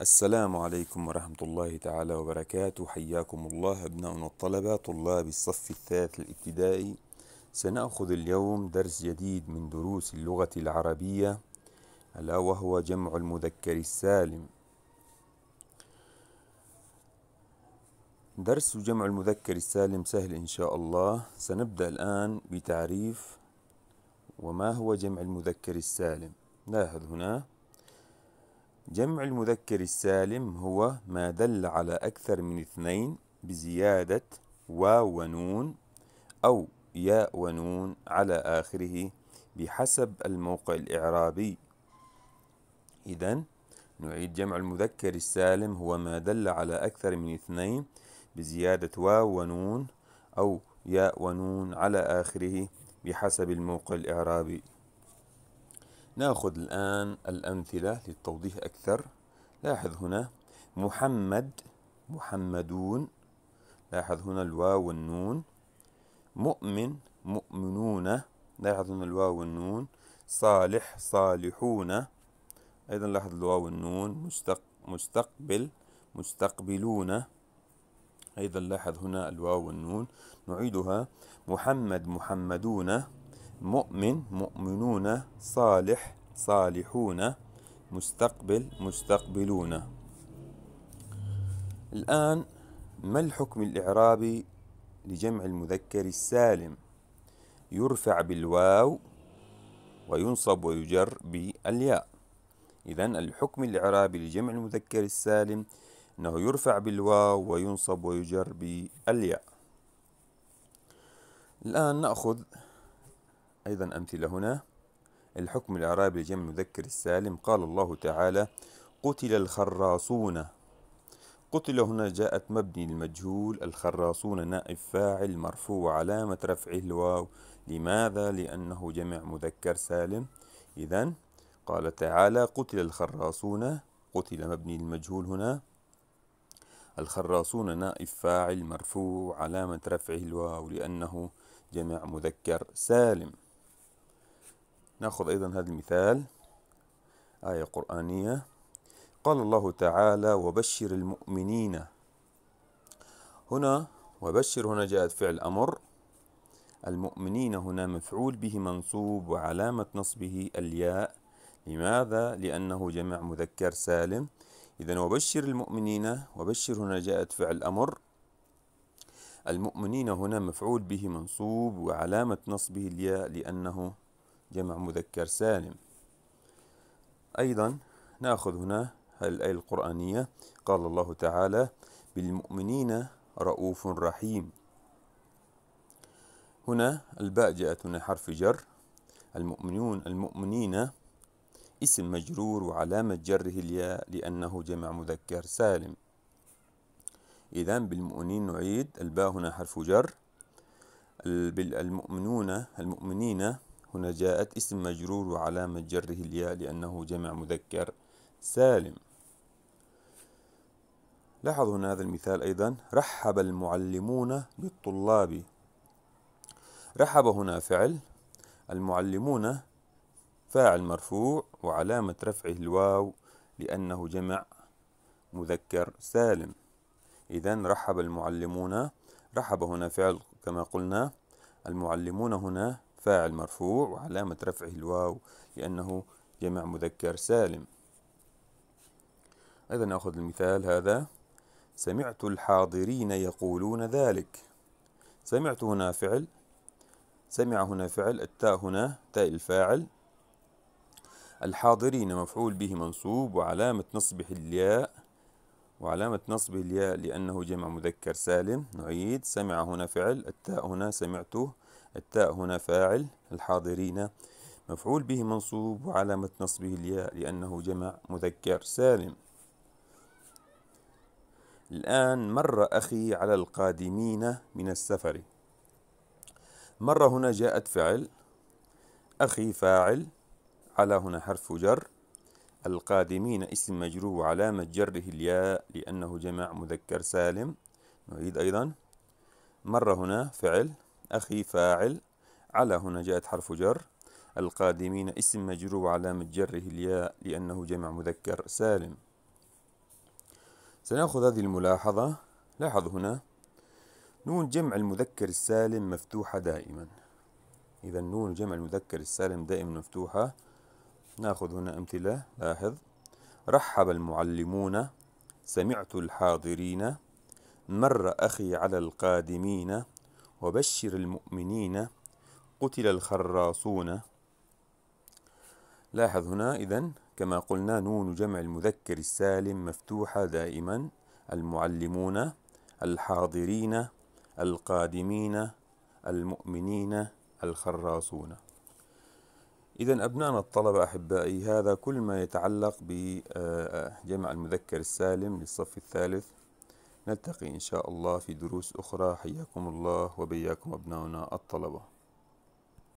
السلام عليكم ورحمة الله تعالى وبركاته حياكم الله أبناء الطلبة طلاب الصف الثالث الابتدائي سنأخذ اليوم درس جديد من دروس اللغة العربية ألا وهو جمع المذكر السالم درس جمع المذكر السالم سهل إن شاء الله سنبدأ الآن بتعريف وما هو جمع المذكر السالم لاحظ هنا جمع المذكر السالم هو ما دل على أكثر من اثنين بزيادة واو ونون أو ياء ونون على آخره بحسب الموقع الإعرابي إذا نعيد جمع المذكر السالم هو ما دل على أكثر من اثنين بزيادة واو ونون أو ياء ونون على آخره بحسب الموقع الإعرابي ناخذ الآن الأمثلة للتوضيح أكثر لاحظ هنا محمد محمدون لاحظ هنا الواو والنون مؤمن مؤمنون لاحظ هنا الواو والنون صالح صالحون أيضا لاحظ الواو والنون مستق مستقبل مستقبلون أيضا لاحظ هنا الواو والنون نعيدها محمد محمدون مؤمن مؤمنون صالح صالحون مستقبل مستقبلون الآن ما الحكم الإعرابي لجمع المذكر السالم يرفع بالواو وينصب ويجر بالياء إذا الحكم الإعرابي لجمع المذكر السالم أنه يرفع بالواو وينصب ويجر بالياء الآن نأخذ أيضا أمثلة هنا الحكم الإعرابي لجمع مذكر السالم قال الله تعالى قتل الخراصون قتل هنا جاءت مبني المجهول الخراصون نائب فاعل مرفوع علامة رفعه الواو لماذا؟ لأنه جمع مذكر سالم إذا قال تعالى قتل الخراصون قتل مبني المجهول هنا الخراصون نائب فاعل مرفوع علامة رفعه الواو لأنه جمع مذكر سالم ناخذ أيضا هذا المثال آية قرآنية قال الله تعالى وبشر المؤمنين هنا وبشر هنا جاءت فعل أمر المؤمنين هنا مفعول به منصوب وعلامة نصبه الياء لماذا؟ لأنه جمع مذكر سالم إذا وبشر المؤمنين وبشر هنا جاءت فعل أمر المؤمنين هنا مفعول به منصوب وعلامة نصبه الياء لأنه جمع مذكر سالم أيضا نأخذ هنا الآية القرآنية قال الله تعالى بالمؤمنين رؤوف رحيم هنا الباء جاءت هنا حرف جر المؤمنون المؤمنين اسم مجرور وعلامة جره الياء لأنه جمع مذكر سالم إذا بالمؤمنين نعيد الباء هنا حرف جر المؤمنون المؤمنين هنا جاءت اسم مجرور وعلامة جره الياء لأنه جمع مذكر سالم لاحظوا هنا هذا المثال أيضا رحب المعلمون بالطلاب رحب هنا فعل المعلمون فاعل مرفوع وعلامة رفعه الواو لأنه جمع مذكر سالم إذا رحب المعلمون رحب هنا فعل كما قلنا المعلمون هنا فاعل مرفوع وعلامة رفعه الواو لأنه جمع مذكر سالم أيضا نأخذ المثال هذا سمعت الحاضرين يقولون ذلك سمعت هنا فعل سمع هنا فعل التاء هنا تاء الفاعل الحاضرين مفعول به منصوب وعلامة نصبه الياء وعلامة نصبه الياء لأنه جمع مذكر سالم نعيد سمع هنا فعل التاء هنا سمعته التاء هنا فاعل الحاضرين مفعول به منصوب وعلامة نصبه الياء لأنه جمع مذكر سالم الآن مر أخي على القادمين من السفر مر هنا جاءت فعل أخي فاعل على هنا حرف جر القادمين اسم مجرور وعلامة جره الياء لأنه جمع مذكر سالم نعيد أيضا مر هنا فعل أخي فاعل على هنا جاءت حرف جر القادمين اسم مجرور وعلامة جره الياء لأنه جمع مذكر سالم سنأخذ هذه الملاحظة لاحظ هنا نون جمع المذكر السالم مفتوحة دائما إذا نون جمع المذكر السالم دائما مفتوحة نأخذ هنا أمثلة لاحظ رحب المعلمون سمعت الحاضرين مر أخي على القادمين وبشر المؤمنين قتل الخراصون لاحظ هنا إذا كما قلنا نون جمع المذكر السالم مفتوحة دائما المعلمون الحاضرين القادمين المؤمنين الخراصون إذا أبنائنا الطلبة أحبائي هذا كل ما يتعلق بجمع المذكر السالم للصف الثالث نلتقي إن شاء الله في دروس أخرى حياكم الله وبياكم أبناؤنا الطلبة